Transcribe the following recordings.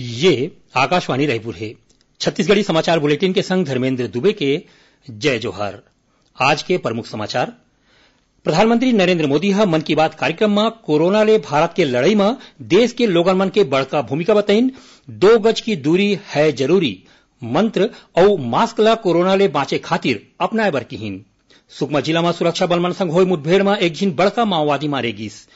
ये आकाशवाणी रायपुर है छत्तीसगढ़ी समाचार बुलेटिन के संग धर्मेंद्र दुबे के जय जोहर आज के प्रमुख समाचार प्रधानमंत्री नरेंद्र मोदी ह मन की बात कार्यक्रम में कोरोना ले भारत के लड़ाई में देश के लोगन मन के बड़का भूमिका बतैन दो गज की दूरी है जरूरी मंत्र और मास्क ला कोरोना ले बांचे खातिर अपनाए बर किहीन सुकमा जिला में सुरक्षा बलमन संघ हुई मुठभेड़ में एक झीन बड़का माओवादी मारेगी गिस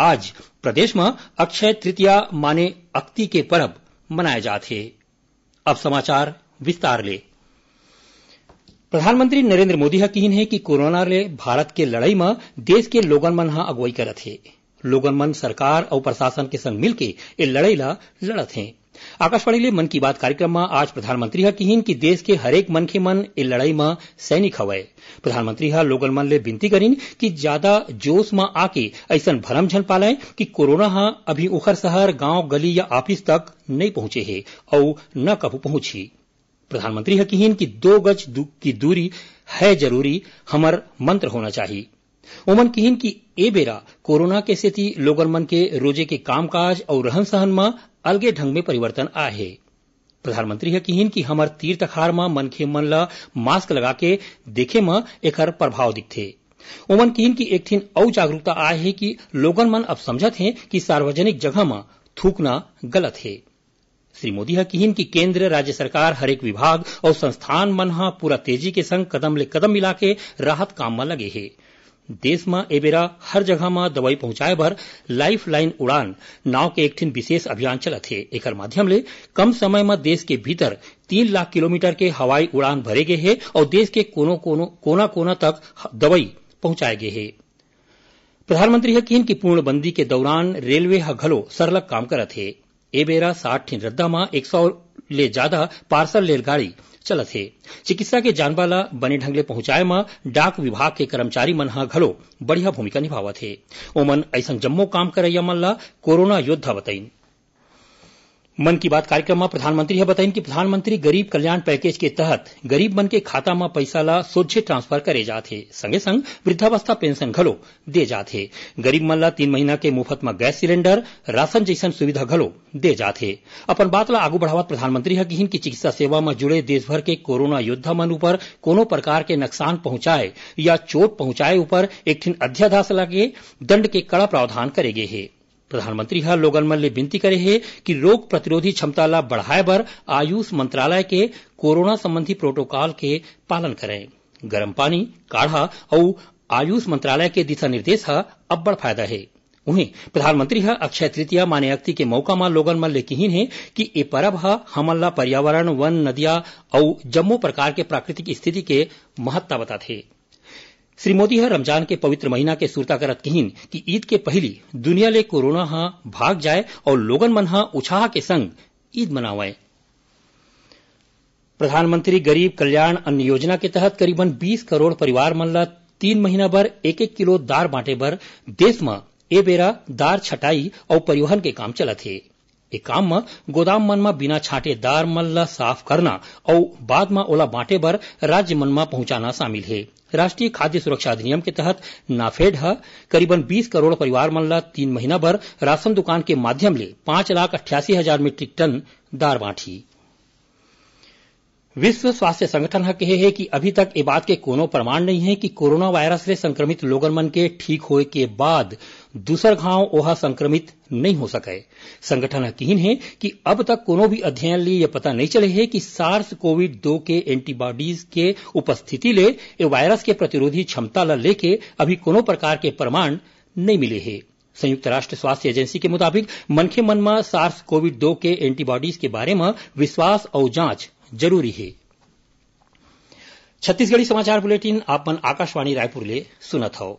आज प्रदेश में अक्षय तृतीया माने अक्ति के पर्व मनाए जाते अब समाचार विस्तार ले प्रधानमंत्री नरेंद्र मोदी है कहीन है कि कोरोना ले भारत के लड़ाई में देश के लोगन मन हाँ अगुवाई करत है लोगन मन सरकार और प्रशासन के संग मिलके ये लड़ाई ला लड़त है आकाशवाणी આકાશવાણીલે મન કી બાત કાર્યક્રમમાં આજ પ્રધાનમંત્રી કહીન કે દેશ કે હરેક मन ए लड़ाई में सैनिक हवय प्रधानमंत्री हा लोगन मन ले विनती करीन कि ज्यादा जोश में आके ऐसा भरम झन पालय कि कोरोना हा अभी उखर शहर गांव गली या ऑफिस तक नहीं पहुंचे है और न कभी पहुंची प्रधानमंत्री हा कहीन कि दो गज दू, की दूरी है जरूरी हमार मंत्र होना चाहिए ओमन कहीन कि ए बेरा कोरोना के सेती लोगन मन के रोजे के कामकाज और रहन सहन में अलगे ढंग में परिवर्तन आहे प्रधानमंत्री है कहिन कि हमर तीर तखार म मनखे मन ल मास्क के देखे म एक प्रभाव दिखते ओमन कहीन कि एक एकठिन औ जागरूकता आए है कि लोगन मन अब समझत है कि सार्वजनिक जगह म थूकना गलत है श्री मोदी है कहिन कि केन्द्र राज्य सरकार हरेक विभाग और संस्थान मन पूरा तेजी के संग कदम ले कदम मिला के राहत काम म लगे है देश में एबेरा हर जगह में दवाई पहुंचाए भर लाइफ लाइन उड़ान नाव के एक ठिन विशेष अभियान चलत है एक माध्यम ले कम समय में देश के भीतर तीन लाख किलोमीटर के हवाई उड़ान भरे गए है और देश के कोना कोना तक दवाई पहुंचाए गए हे प्रधानमंत्री है कहन की पूर्णबंदी के दौरान रेलवे घलो सरलग काम करत है ए बेरा साठ ठिन रद्दा में एक सौ ले ज्यादा पार्सल रेलगाड़ी चलत हे चिकित्सा के जानबा ल बने ढंग ले पहुंचाए म डाक विभाग के कर्मचारी मन ह घलो बढ़िया भूमिका निभावत हे ओमन ऐसन जम्मो काम करैया मन ल कोरोना योद्धा बतइन मन बात कार्यक्रम में प्रधानमंत्री है बताइन कि प्रधानमंत्री गरीब कल्याण पैकेज के तहत गरीब मन के खाता में पैसा ला सोझे ट्रांसफर करे जाते संगे संग वृद्धावस्था पेंशन घलो दे जाते गरीब मन ला तीन महीना के मुफ्त में गैस सिलेंडर राशन जैसा सुविधा घलो दे जाते अपन बात ला आगू बढ़ावा प्रधानमंत्री है कि चिकित्सा सेवा में जुड़े देशभर के कोरोना योद्धा मन ऊपर कोनो प्रकार के नुकसान पहुंचाए या चोट पहुंचाए ऊपर एक अध्यादेश लाके दंड के कड़ा प्रावधान करे प्रधानमंत्री लोगन ले विनती करे વિનંતી कि रोग प्रतिरोधी क्षमता ला बढ़ाए बर आयुष मंत्रालय के कोरोना संबंधी प्रोटोकॉल के पालन करें गर्म पानी काढ़ा और आयुष मंत्रालय के दिशा निर्देश ह बड़ फायदा है उन्हें प्रधानमंत्री ह अक्षय तृतीया माने अक्ति के मौका मा लोगन मन ले कहीन है कि ए परब ह हमन ला पर्यावरण वन नदिया और जम्मू प्रकार के प्राकृतिक स्थिति के महत्ता हैं श्री मोदी है रमजान के पवित्र महीना के सुरता करत कहीन कि ईद के पहली दुनिया ले कोरोना हां भाग जाए और लोगन मन हा उत्साह के संग ईद मनावाए प्रधानमंत्री गरीब कल्याण अन्न योजना के तहत करीबन बीस करोड़ परिवार मन तीन महीना भर एक एक किलो दार बांटे भर देश में ए बेरा दार छटाई और परिवहन के काम चलत थे काम गोदाम मन में बिना छांटे दार मल्ला साफ करना और बाद में ओला बांटे पर राज्य मन में पहुंचाना शामिल है राष्ट्रीय खाद्य सुरक्षा अधिनियम के तहत नाफेड है करीबन 20 करोड़ परिवार मल्ला तीन महीना भर राशन दुकान के माध्यम ले पांच लाख अट्ठासी हजार मीट्रिक टन दार बांटी विश्व स्वास्थ्य संगठन ने कहे है कि अभी तक ये बात के कोनो प्रमाण नहीं है कि कोरोना वायरस से संक्रमित लोगन मन के ठीक होए के बाद दूसर घाव ओहा संक्रमित नहीं हो सके संगठन यकीन है कि अब तक कोनो भी अध्ययन लिए यह पता नहीं चले है कि सार्स कोविड दो के एंटीबॉडीज के उपस्थिति ले ए वायरस के प्रतिरोधी क्षमता ल लेके अभी कोनो प्रकार के प्रमाण नहीं मिले हे संयुक्त राष्ट्र स्वास्थ्य एजेंसी के मुताबिक मनखे मन में सार्स कोविड दो के एंटीबॉडीज के बारे में विश्वास और जांच जरूरी है छत्तीसगढ़ी समाचार बुलेटिन आपन आकाशवाणी रायपुर ले सुनत हो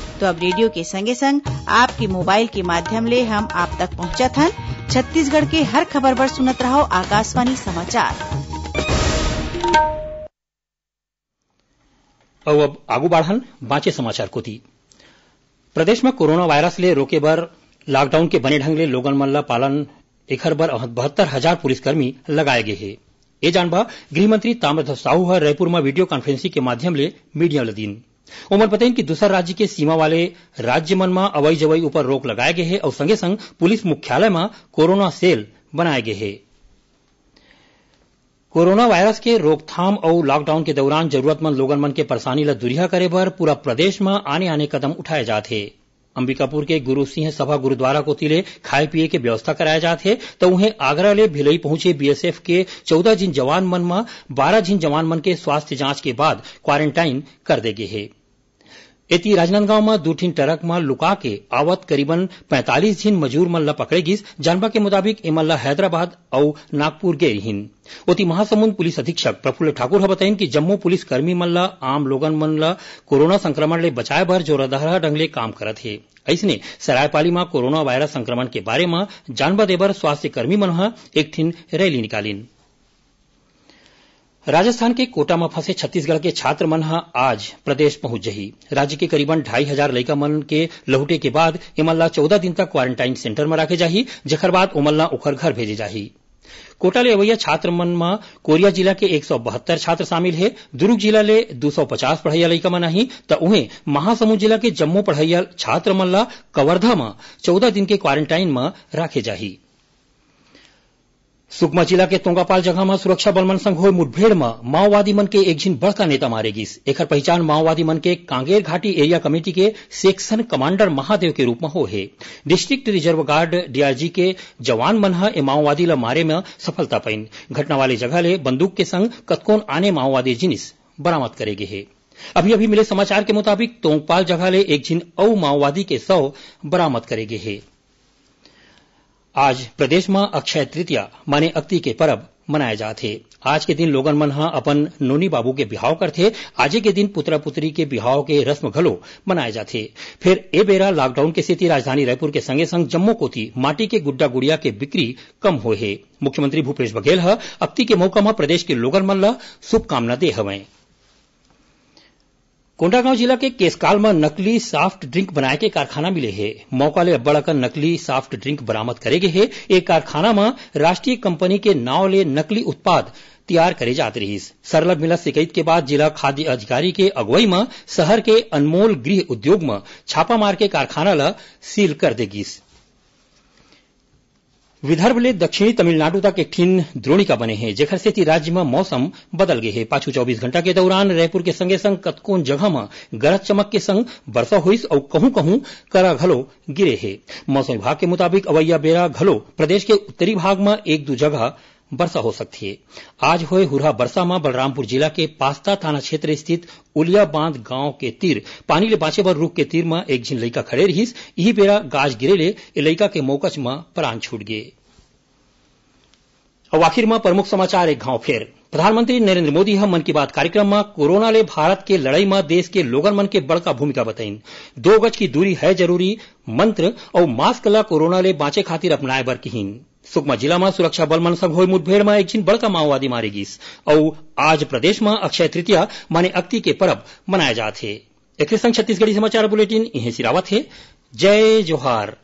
तो अब रेडियो के संगे संग आपके मोबाइल के माध्यम ले हम आप तक पहुंचा थन छत्तीसगढ़ के हर खबर पर सुनत रहो आकाशवाणी समाचार अब आगु बढ़न बांचे समाचार थी प्रदेश में कोरोना वायरस ले रोके बर लॉकडाउन के बने ढंग ले लोगन मन ला पालन एकर बर बहत्तर हजार पुलिसकर्मी लगाए गए हैं ये जानबा गृहमंत्री ताम्रध्वज साहू ह रायपुर में वीडियो कॉन्फ्रेंसिंग के माध्यम ले मीडिया ल दिन ओमन बताइन कि दूसर राज्य के सीमा वाले राज्य मन में अवई जवई ऊपर रोक लगाए गए हैं और संगे संग पुलिस मुख्यालय में कोरोना सेल बनाए गए हैं कोरोना वायरस के रोकथाम और लॉकडाउन के दौरान जरूरतमंद लोगन मन के परेशानी ल दूरिया करे पर पूरा प्रदेश में आने आने कदम उठाए जाते हैं अंबिकापुर के गुरु सिंह सभा गुरूद्वारा को तिले खाए पिए के व्यवस्था कराए जाते तो हे त आगरा ले भिलई पहुंचे बीएसएफ के चौदह जिन जवान मन में बारह जिन जवान मन के स्वास्थ्य जांच के बाद क्वारेंटाइन कर दे गए हैं राजनांदगांव में दो ठीन ट्रक में लुका के आवत करीबन पैंतालीस झीन मजूर मन ल पकड़े गिस जानबा के मुताबिक एमन मल्ला हैदराबाद और नागपुर गए रहिन ओती महासमुंद पुलिस अधीक्षक प्रफुल्ल ठाकुर ह बताइन कि जम्मू पुलिस कर्मी मन आम लोगन मन कोरोना संक्रमण ले बचाए बर जोरदार ढंग ले काम करत हे ऐसने सरायपाली में कोरोना वायरस संक्रमण के बारे में जानबा दे स्वास्थ्य कर्मी मन एक ठीन रैली निकालिन राजस्थान के कोटा में फंसे छत्तीसगढ़ के छात्र मन आज प्रदेश पहुंच जाही राज्य के करीबन ढ़ाई हजार लइका मन के लहुटे के बाद इमल्ला चौदह दिन तक क्वारेंटाइन सेंटर में राखे जाही जखर बाद उमल्ला उखर घर भेजे जाही कोटा ले अवैया छात्र मन में कोरिया जिला के एक सौ बहत्तर छात्र शामिल है दुर्ग जिला ले दू सौ पचास पढ़ैया लइका मन आही तो उन्हें महासमुंद जिला के जम्मू पढ़ैया छात्र मन कवर्धा में चौदह दिन के क्वारेंटाइन में राखे जाही सुकमा जिला के तोंगापाल जगह में सुरक्षा बल मन संग होए मुठभेड़ में माओवादी मन के एक झिन बड़का नेता मारे गिस एक पहचान माओवादी मन के कांगेर घाटी एरिया कमेटी के सेक्शन कमांडर महादेव के रूप में हो है डिस्ट्रिक्ट रिजर्व गार्ड डीआरजी के जवान मन ए माओवादी ल मारे में सफलता पाई घटना वाले जगह ले बंदूक के संग कतकोन आने माओवादी जिनिस बरामद करे गे अभी अभी मिले समाचार के मुताबिक तोंगपाल जगह ले एक झीन औ माओवादी के शव बरामद करे गे आज प्रदेश में अक्षय तृतीया माने अक्ति के पर्व मनाए जाते आज के दिन लोगन मन अपन नोनी बाबू के बिहाव थे आजे के दिन पुत्रा पुत्री के बिहाव के रस्म घलो मनाए जाते फिर ए बेरा लॉकडाउन के स्थिति राजधानी रायपुर के संगे संग को कोती माटी के गुड्डा गुड़िया के बिक्री कम हुए है मुख्यमंत्री भूपेश बघेल ह अक्ति के मौका में प्रदेश के लोगन मन ल शुभकामना दे हवें कोंडागांव जिला के केसकाल में नकली साफ्ट ड्रिंक बनाए के कारखाना मिले हे मौका ले अब्बड़ अकन नकली साफ्ट ड्रिंक बरामद करे गए हे एक कारखाना में राष्ट्रीय कंपनी के नाव ले नकली उत्पाद तैयार करे जात रही सरलग मिला शिकायत के बाद जिला खाद्य अधिकारी के अगुवाई में शहर के अनमोल गृह उद्योग में छापामार के कारखाना ल सील कर देगी विदर्भ ले दक्षिणी तमिलनाडु तक एक ठीन द्रोणिका बने हैं जेखर से राज्य में मौसम बदल गए है पाछू चौबीस घंटा के दौरान रायपुर के संगे संग कतकोन जगह में गरज चमक के संग वर्षा हुई और कहूं कहूं करा घलो गिरे है मौसम विभाग के मुताबिक अवैया बेरा घलो प्रदेश के उत्तरी भाग में एक दो जगह वर्षा हो सकती है आज हुए हुरहा वर्षा में बलरामपुर जिला के पास्ता थाना क्षेत्र स्थित उलिया बांध गांव के तीर पानी ले बांचे पर रूख के तीर में एक झिन लड़का खड़े रही यही बेरा गाज गिरे ले लड़का के मौकच में प्राण छूट गए अब आखिर में प्रमुख समाचार एक घाव फेर प्रधानमंत्री नरेंद्र मोदी हम मन की बात कार्यक्रम में कोरोना ले भारत के लड़ाई में देश के लोगन मन के बड़का भूमिका बताइन दो गज की दूरी है जरूरी मंत्र और मास्क ला कोरोना ले बांचे खातिर अपनाए बर सुकमा जिला में सुरक्षा बल मन सब બળ मुठभेड़ में एक जिन बड़का माओवादी मारे गीस और आज प्रदेश में अक्षय तृतीया माने अक्ति के पर्व मनाया जाते हे संग छत्तीसगढ़ी समाचार बुलेटिन इहें सिरावत है जय जोहार